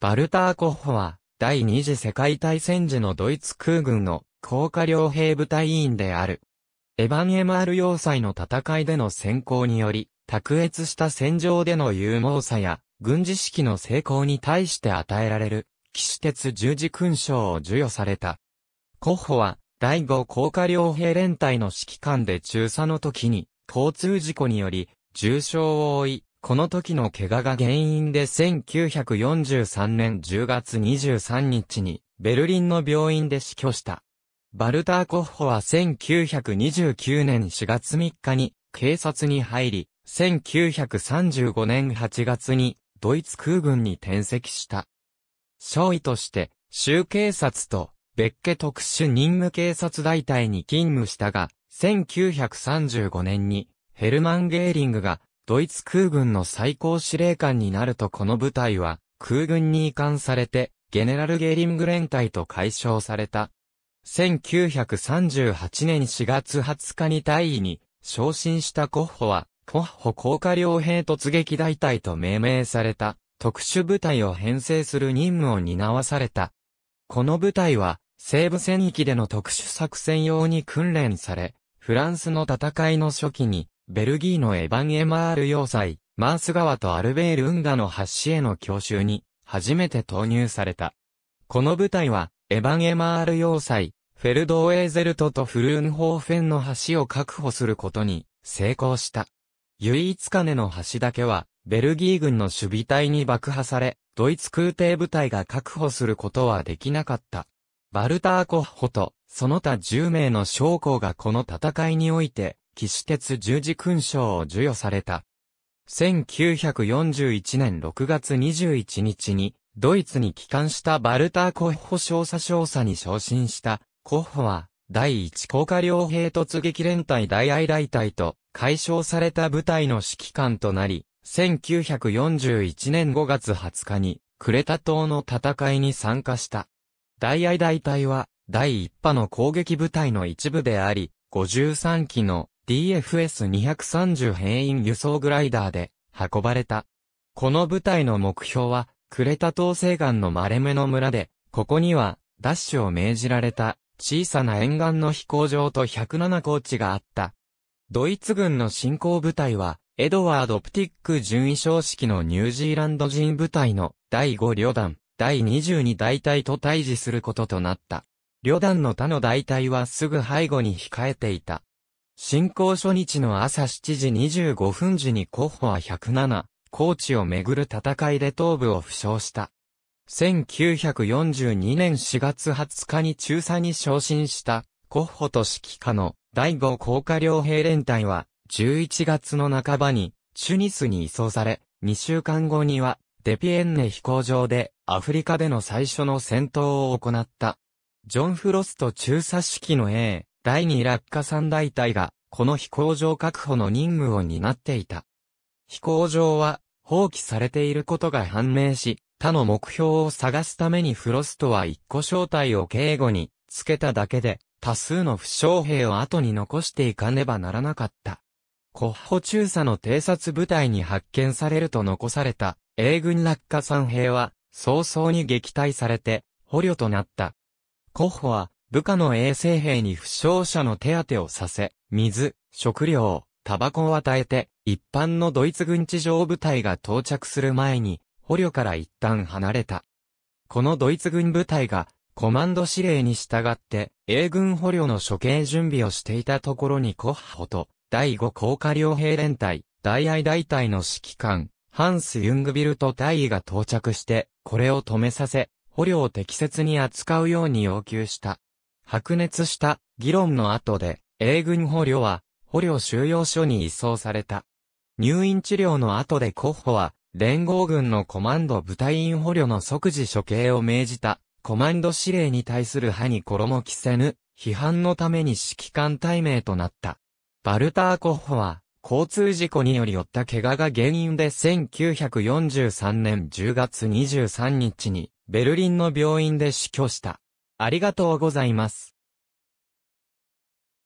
バルターコッホは、第二次世界大戦時のドイツ空軍の高架両兵部隊員である。エヴァン・エマール要塞の戦いでの先行により、卓越した戦場での勇猛さや、軍事式の成功に対して与えられる、騎士鉄十字勲章を授与された。コッホは、第五高架両兵連隊の指揮官で中佐の時に、交通事故により、重傷を負い、この時の怪我が原因で1943年10月23日にベルリンの病院で死去した。バルターコッホは1929年4月3日に警察に入り、1935年8月にドイツ空軍に転籍した。少尉として州警察と別家特殊任務警察大隊に勤務したが、1935年にヘルマン・ゲーリングがドイツ空軍の最高司令官になるとこの部隊は空軍に移管されて、ゲネラル・ゲーリング連隊と解消された。1938年4月20日に大尉に昇進したコッホは、コッホ高架両兵突撃大隊と命名された特殊部隊を編成する任務を担わされた。この部隊は西部戦域での特殊作戦用に訓練され、フランスの戦いの初期にベルギーのエヴァン・エマール要塞、マース川とアルベール運河の橋への強襲に、初めて投入された。この部隊は、エヴァン・エマール要塞、フェルドーエーゼルトとフルーンホーフェンの橋を確保することに、成功した。唯一金の橋だけは、ベルギー軍の守備隊に爆破され、ドイツ空挺部隊が確保することはできなかった。バルターコッホと、その他10名の将校がこの戦いにおいて、騎士鉄十字勲章を授与された。1941年6月21日に、ドイツに帰還したバルターコッホ少佐少佐に昇進した、コッホは、第一高架両兵突撃連隊大愛来隊と、解消された部隊の指揮官となり、1941年5月20日に、クレタ島の戦いに参加した。大愛大隊は、第一波の攻撃部隊の一部であり、53機の DFS230 兵員輸送グライダーで運ばれた。この部隊の目標は、クレタ島西岸のマレメの村で、ここには、ダッシュを命じられた、小さな沿岸の飛行場と107高地があった。ドイツ軍の進行部隊は、エドワード・プティック順位将式のニュージーランド人部隊の第5旅団、第22大隊と対峙することとなった。旅団の他の大隊はすぐ背後に控えていた。進行初日の朝7時25分時にコッホは107、高地をめぐる戦いで頭部を負傷した。1942年4月20日に中佐に昇進したコッホと指揮下の第5高架両兵連隊は11月の半ばにチュニスに移送され、2週間後にはデピエンネ飛行場でアフリカでの最初の戦闘を行った。ジョン・フロスト中佐指揮の A、第2落下3大隊が、この飛行場確保の任務を担っていた。飛行場は、放棄されていることが判明し、他の目標を探すためにフロストは一個正体を警護に、つけただけで、多数の負傷兵を後に残していかねばならなかった。コッホ中佐の偵察部隊に発見されると残された、英軍落下三兵は、早々に撃退されて、捕虜となった。コッホは、部下の衛生兵に負傷者の手当てをさせ、水、食料、タバコを与えて、一般のドイツ軍地上部隊が到着する前に、捕虜から一旦離れた。このドイツ軍部隊が、コマンド指令に従って、英軍捕虜の処刑準備をしていたところにコッホと、第5高下両兵連隊、大愛大隊の指揮官、ハンス・ユングビルト大尉が到着して、これを止めさせ、捕虜を適切に扱うように要求した。白熱した議論の後で、英軍捕虜は、捕虜収容所に移送された。入院治療の後でコッホは、連合軍のコマンド部隊員捕虜の即時処刑を命じた、コマンド指令に対する歯に衣着せぬ、批判のために指揮官対名となった。バルター・コッホは、交通事故により負った怪我が原因で1943年10月23日に、ベルリンの病院で死去した。ありがとうございます。